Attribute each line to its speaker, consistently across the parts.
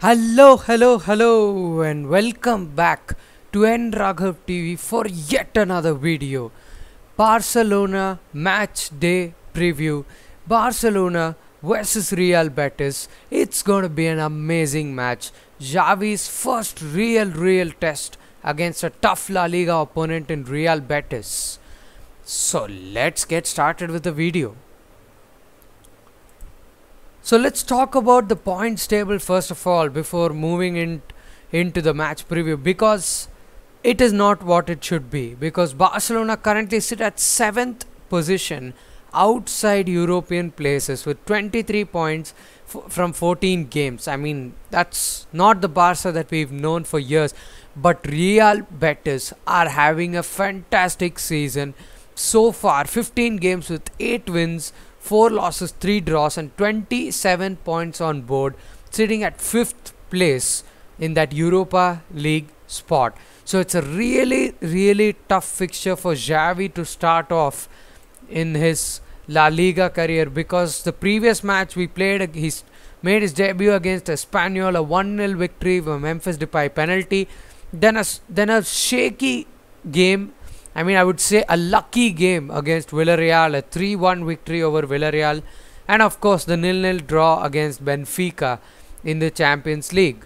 Speaker 1: Hello, hello, hello, and welcome back to N Raghav TV for yet another video. Barcelona match day preview. Barcelona versus Real Betis. It's going to be an amazing match. Xavi's first real, real test against a tough La Liga opponent in Real Betis. So let's get started with the video. So let's talk about the points table first of all before moving in into the match preview because it is not what it should be because Barcelona currently sit at 7th position outside European places with 23 points from 14 games. I mean, that's not the Barca that we've known for years, but Real Betis are having a fantastic season so far 15 games with 8 wins 4 losses, 3 draws, and 27 points on board, sitting at 5th place in that Europa League spot. So it's a really, really tough fixture for Xavi to start off in his La Liga career because the previous match we played, he made his debut against Espanyol, a 1 0 victory with Memphis Depay penalty, then a, then a shaky game I mean, I would say a lucky game against Villarreal, a 3 1 victory over Villarreal, and of course the nil nil draw against Benfica in the Champions League.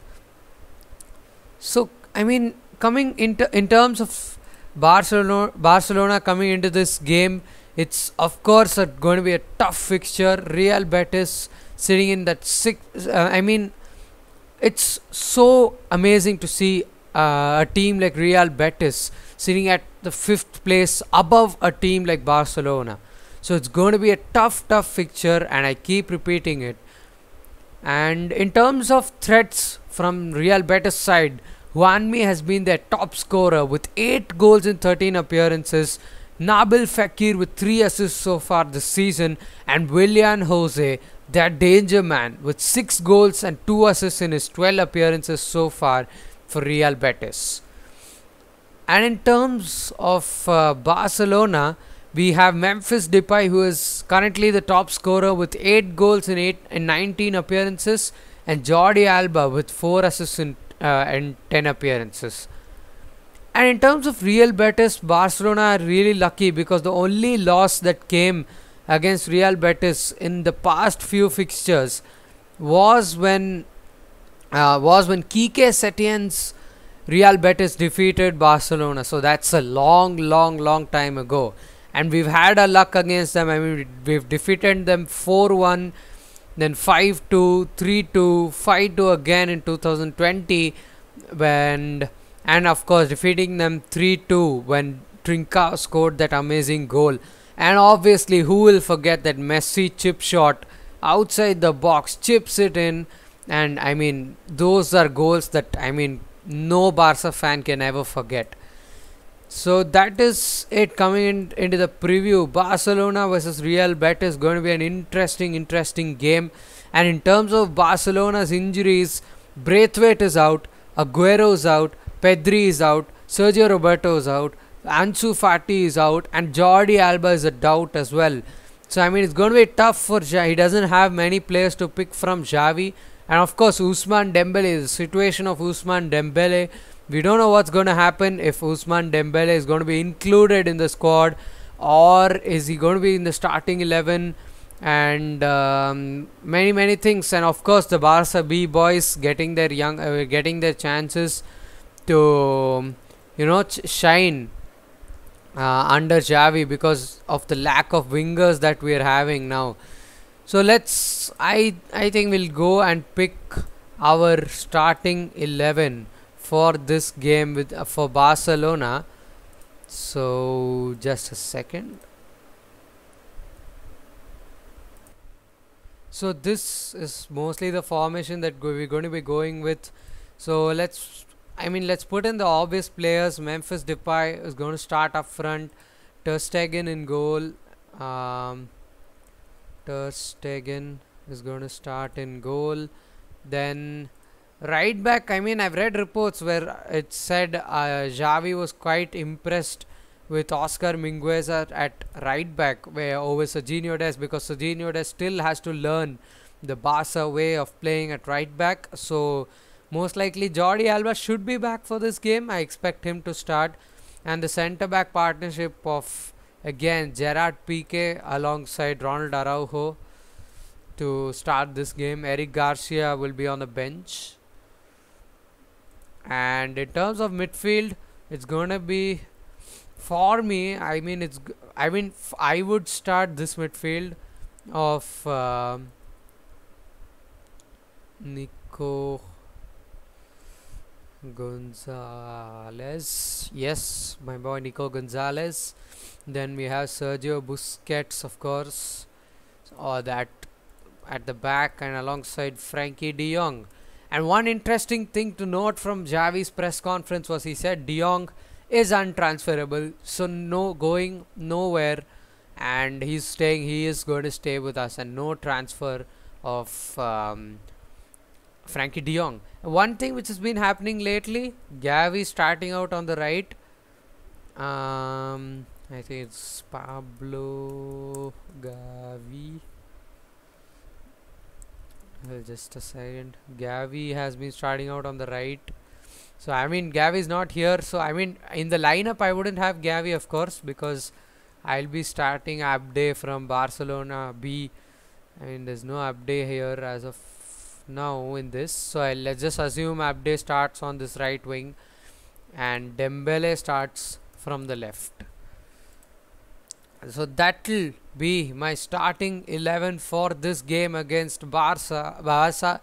Speaker 1: So, I mean, coming into in terms of Barcelona, Barcelona coming into this game, it's of course a, going to be a tough fixture. Real Betis sitting in that six. Uh, I mean, it's so amazing to see uh, a team like Real Betis sitting at the fifth place above a team like Barcelona. So it's going to be a tough, tough fixture, and I keep repeating it. And in terms of threats from Real Betis side, Juanmi has been their top scorer with 8 goals in 13 appearances. Nabil Fakir with 3 assists so far this season. And Willian Jose, their danger man, with 6 goals and 2 assists in his 12 appearances so far for Real Betis. And in terms of uh, Barcelona, we have Memphis Depay, who is currently the top scorer with 8 goals in, eight, in 19 appearances, and Jordi Alba with 4 assists in, uh, and 10 appearances. And in terms of Real Betis, Barcelona are really lucky because the only loss that came against Real Betis in the past few fixtures was when uh, was when Kike Setien's Real Betis defeated Barcelona. So that's a long, long, long time ago. And we've had our luck against them. I mean, we've defeated them 4 1, then 5 2, 3 2, 5 2 again in 2020. When, and of course, defeating them 3 2 when Trinka scored that amazing goal. And obviously, who will forget that Messi chip shot outside the box, chips it in. And I mean, those are goals that I mean no Barca fan can ever forget. So that is it coming in, into the preview. Barcelona versus Real Betis going to be an interesting, interesting game. And in terms of Barcelona's injuries, Braithwaite is out, Aguero is out, Pedri is out, Sergio Roberto is out, Ansu Fati is out, and Jordi Alba is a doubt as well. So I mean, it's going to be tough for Xavi. He doesn't have many players to pick from Xavi. And of course, Usman Dembele, the situation of Usman Dembele, we don't know what's going to happen if Usman Dembele is going to be included in the squad or is he going to be in the starting 11 and um, many many things and of course the Barca B boys getting their young uh, getting their chances to you know shine uh, under Javi because of the lack of wingers that we are having now so let's I I think we'll go and pick our starting 11 for this game with uh, for Barcelona so just a second so this is mostly the formation that we're going to be going with so let's I mean let's put in the obvious players Memphis Depay is going to start up front Ter Stegen in goal um, Ter Stegen is going to start in goal. Then right back, I mean, I've read reports where it said uh, Xavi was quite impressed with Oscar Minguez at right back where over Serginho Des because Serginho Des still has to learn the Barca way of playing at right back. So most likely Jordi Alba should be back for this game. I expect him to start. And the centre back partnership of Again, Gerard Piqué alongside Ronald Araujo to start this game. Eric Garcia will be on the bench. And in terms of midfield, it's going to be for me. I mean, it's I mean I would start this midfield of uh, Nico Gonzalez. Yes, my boy Nico Gonzalez then we have Sergio Busquets of course or oh, that at the back and alongside Frankie De Jong and one interesting thing to note from Javi's press conference was he said De Jong is untransferable so no going nowhere and he's staying he is going to stay with us and no transfer of um, Frankie De Jong one thing which has been happening lately Gavi starting out on the right um, I think it's Pablo Gavi just a second Gavi has been starting out on the right so I mean Gavi is not here so I mean in the lineup I wouldn't have Gavi of course because I'll be starting Abde from Barcelona B I mean there's no Abde here as of now in this so I'll, let's just assume Abde starts on this right wing and Dembele starts from the left so that'll be my starting 11 for this game against Barca, Barca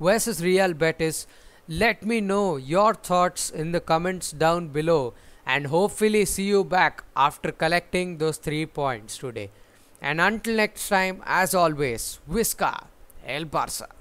Speaker 1: versus Real Betis. Let me know your thoughts in the comments down below and hopefully see you back after collecting those 3 points today. And until next time, as always, Visca, El Barça.